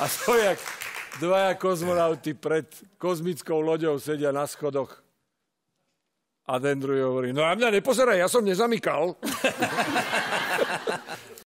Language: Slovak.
A stojak, dvaja kozmonauty pred kozmickou loďou sedia na schodoch. A Dendruj hovorí, no a mňa nepozeraj, ja som nezamykal.